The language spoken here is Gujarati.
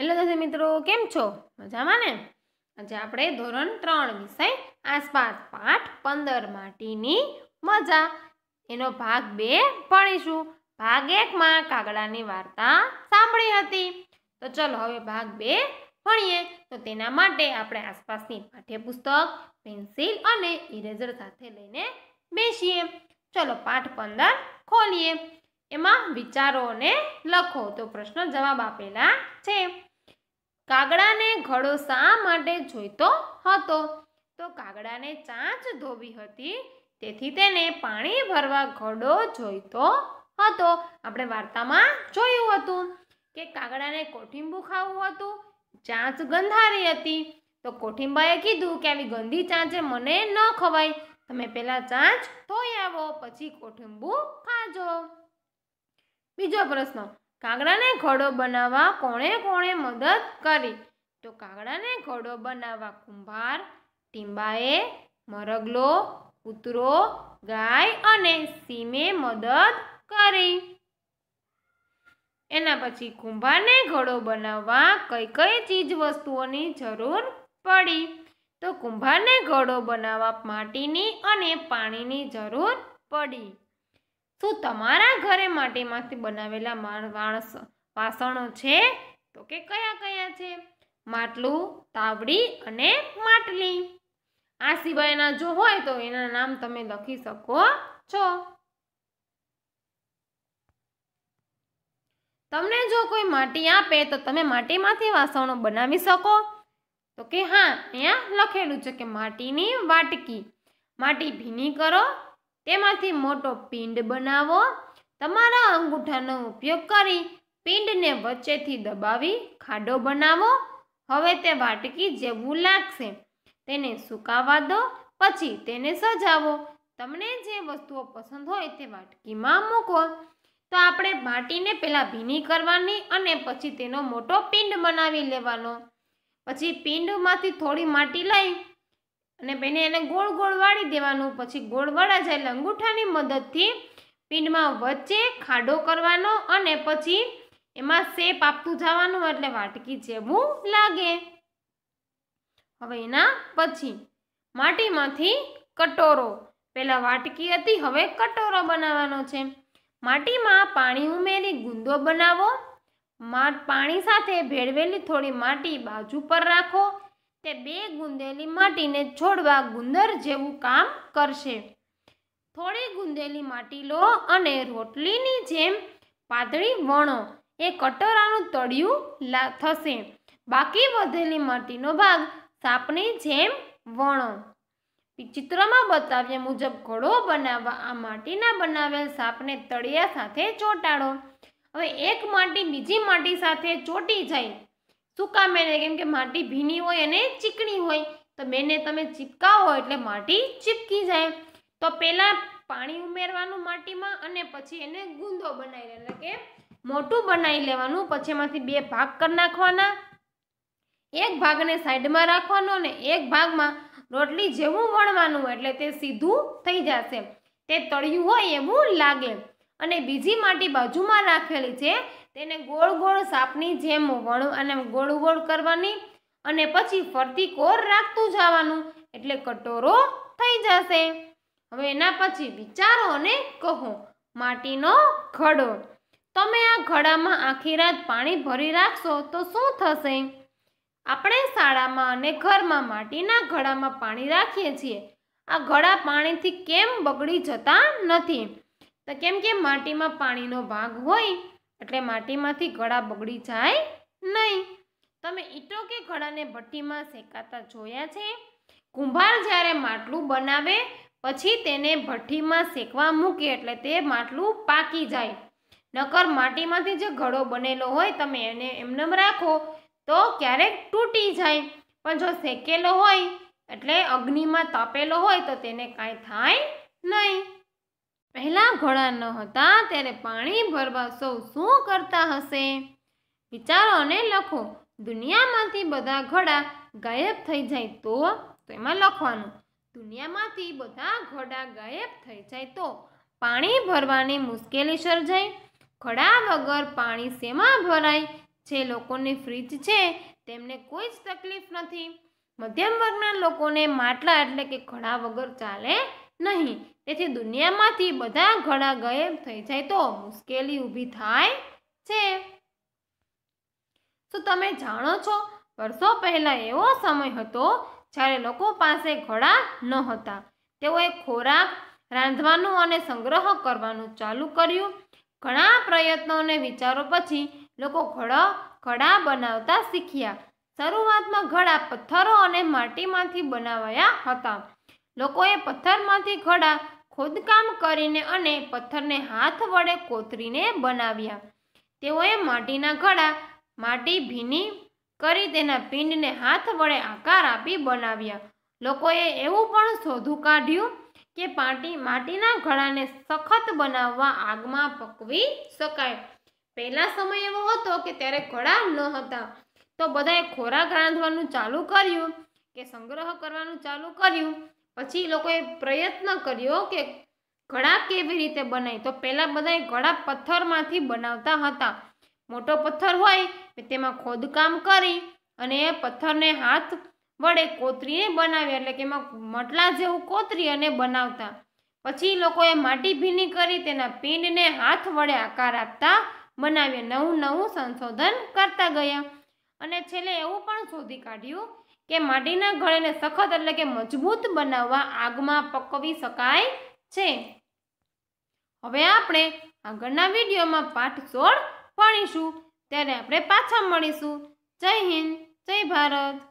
હેલો દર્શક મિત્રો કેમ છો મજામાં ને આજે આપણે ધોરણ ત્રણ વિષય આસપાસ પાઠ પંદર માટીની મજા એનો ભાગ બે ભણીશું ભાગ એકમાં કાગડાની વાર્તા સાંભળી હતી તો ચલો હવે ભાગ બે ભણીએ તો તેના માટે આપણે આસપાસની પાઠ્યપુસ્તક પેન્સિલ અને ઇરેઝર સાથે લઈને બેસીએ ચલો પાઠ પંદર ખોલીએ એમાં વિચારોને લખો તો પ્રશ્ન જવાબ આપેલા છે કાગડાને ઘડો શા માટે જોઈતો હતો તો કાગડાને ચાંચ ધોવી હતી તેથી તેને પાણી ભરવા ઘડો જોઈતો હતો આપણે વાર્તામાં જોયું હતું કે કાગડાને કોઠિંબુ ખાવું હતું ચાંચ ગંધારી હતી તો કોઠિંબાએ કીધું કે આવી ગંદી ચાંચે મને ન ખવાય તમે પહેલાં ચાંચ ધોઈ આવો પછી કોઠિંબુ ખાજો બીજો પ્રશ્ન કાગડાને ઘડો બનાવવા કોણે કોણે મદદ કરી તો કાગડાને ઘડો બનાવવા કુંભાર ટીંબાએ મરગલો કૂતરો ગાય અને સીમે મદદ કરી એના પછી કુંભારને ઘડો બનાવવા કઈ કઈ ચીજ વસ્તુઓની જરૂર પડી તો કુંભારને ઘડો બનાવવા માટીની અને પાણીની જરૂર પડી શું તમારા ઘરે માટીમાંથી બનાવેલા વાણસ વાસણો છે તો કે કયા કયા છે માટલું તાવડી અને માટલી આ સિવાયના જો હોય તો એના નામ તમે લખી શકો છો તમને જો કોઈ માટી આપે તો તમે માટીમાંથી વાસણો બનાવી શકો તો કે હા અહીંયા લખેલું છે કે માટીની વાટકી માટી ભીની કરો તેમાંથી મોટો પિંડ બનાવો તમારા અંગૂઠાનો ઉપયોગ કરી પિંડને વચ્ચેથી દબાવી ખાડો બનાવો હવે તે વાટકી જેવું લાગશે તેને સુકાવા દો પછી તેને સજાવો તમને જે વસ્તુઓ પસંદ હોય તે વાટકીમાં મૂકો તો આપણે માટીને પહેલાં ભીની કરવાની અને પછી તેનો મોટો પિંડ બનાવી લેવાનો પછી પિંડમાંથી થોડી માટી લઈ અને બેને એને ગોળ ગોળ વાળી દેવાનું પછી ગોળ વળા જાય એટલે અંગૂઠાની મદદથી પીંડમાં વચ્ચે ખાડો કરવાનો અને પછી એમાં શેપ આપતું જવાનું એટલે વાટકી જેવું લાગે હવે એના પછી માટીમાંથી કટોરો પહેલાં વાટકી હતી હવે કટોરો બનાવવાનો છે માટીમાં પાણી ઉમેરી ગુંદો બનાવો પાણી સાથે ભેળવેલી થોડી માટી બાજુ પર રાખો તે બે ગુંદેલી માટીને છોડવા ગુંદર જેવું કામ કરશે થોડી ગુંદેલી માટી લો અને રોટલીની જેમ પાતળી વણો એ કટોરાનું તળિયું થશે બાકી વધેલી માટીનો ભાગ સાપની જેમ વણો ચિત્રમાં બતાવ્યા મુજબ ઘડો બનાવવા આ માટીના બનાવેલ સાપને તળિયા સાથે ચોંટાડો હવે એક માટી બીજી માટી સાથે ચોંટી જાય શું કામ એને કેમ કે માટી ભીની હોય અને ચીકણી હોય તો બેને તમે ચીપકાવો એટલે માટી ચીપકી જાય તો પહેલાં પાણી ઉમેરવાનું માટીમાં અને પછી એને ગુંદો બનાવી એટલે કે મોટું બનાવી લેવાનું પછી એમાંથી બે ભાગ કરી નાખવાના એક ભાગને સાઈડમાં રાખવાનો અને એક ભાગમાં રોટલી જેવું વણવાનું એટલે તે સીધું થઈ જશે તે તળિયું હોય એવું લાગે અને બીજી માટી બાજુમાં રાખેલી છે તેને ગોળ ગોળ સાપની જેમ વણ અને ગોળ ગોળ કરવાની અને પછી ફરતી કોર રાખતું જવાનું એટલે કટોરો થઈ જશે હવે એના પછી વિચારો અને કહો માટીનો ઘડો તમે આ ઘડામાં આખી રાત પાણી ભરી રાખશો તો શું થશે આપણે શાળામાં અને ઘરમાં માટીના ઘડામાં પાણી રાખીએ છીએ આ ઘડા પાણીથી કેમ બગડી જતા નથી તો કેમ કે માટીમાં પાણીનો ભાગ હોય એટલે માટીમાંથી ઘડા બગડી જાય નહીં તમે ઈટો કે ઘડાને ભઠ્ઠીમાં શેકાતા જોયા છે કુંભાર જ્યારે માટલું બનાવે પછી તેને ભઠ્ઠીમાં શેકવા મૂકે એટલે તે માટલું પાકી જાય નકર માટીમાંથી જે ઘડો બનેલો હોય તમે એને એમનેમ રાખો તો ક્યારેક તૂટી જાય પણ જો શેકેલો હોય એટલે અગ્નિમાં તાપેલો હોય તો તેને કાંઈ થાય નહીં પહેલાં ઘોડા ન હતા ત્યારે પાણી ભરવા સૌ શું કરતા હશે વિચારો અને લખો દુનિયામાંથી બધા ઘોડા ગાયબ થઈ જાય તો એમાં લખવાનું દુનિયામાંથી બધા ઘોડા ગાયબ થઈ જાય તો પાણી ભરવાની મુશ્કેલી સર્જાય ઘડા વગર પાણી શેમાં ભરાય જે લોકોની ફ્રીજ છે તેમને કોઈ જ તકલીફ નથી મધ્યમ વર્ગના લોકોને માટલા એટલે કે ઘડા વગર ચાલે નહીં તેથી દુનિયામાંથી બધા ઘડા ગાયબ થઈ જાય તો મુશ્કેલી ઊભી થાય છે શું તમે જાણો છો વર્ષો પહેલાં એવો સમય હતો જ્યારે લોકો પાસે ઘડા ન હતા તેઓએ ખોરાક રાંધવાનું અને સંગ્રહ કરવાનું ચાલુ કર્યું ઘણા પ્રયત્નો અને વિચારો પછી લોકો ઘડો ઘડા બનાવતા શીખ્યા શરૂઆતમાં ઘડા પથ્થરો અને માટીમાંથી બનાવાયા હતા લોકોએ પથ્થરમાંથી ઘડા ખોદકામ કરીને અને પથ્થરને હાથ વડે કોતરીને બનાવ્યા તેઓએ માટીના ઘડા માટી ભીની કરી તેના પિંડને હાથ વડે આકાર આપી બનાવ્યા લોકોએ એવું પણ શોધું કાઢ્યું કે પાટી માટીના ઘડાને સખત બનાવવા આગમાં પકવી શકાય પહેલાં સમય એવો હતો કે ત્યારે ઘડા ન હતા તો બધાએ ખોરાક રાંધવાનું ચાલુ કર્યું કે સંગ્રહ કરવાનું ચાલુ કર્યું પછી લોકોએ પ્રયત્ન કર્યો કે ઘડા કેવી રીતે બનાવી તો પહેલાં બધાએ ઘડા પથ્થરમાંથી બનાવતા હતા મોટો પથ્થર હોય તેમાં ખોદકામ કરી અને એ પથ્થરને હાથ વડે કોતરીને બનાવી એટલે કે એમાં મટલા જેવું કોતરી અને બનાવતા પછી લોકોએ માટી ભીની કરી તેના પિંડને હાથ વડે આકાર આપતા બનાવ્યા નવું નવું સંશોધન કરતા ગયા અને છેલ્લે એવું પણ શોધી કાઢ્યું કે માટીના ઘળેને સખત એટલે કે મજબૂત બનાવવા આગમાં પકવી શકાય છે હવે આપણે આગળના વિડીયોમાં પાઠ સોળ ભણીશું ત્યારે આપણે પાછા મળીશું જય હિન્દ જય ભારત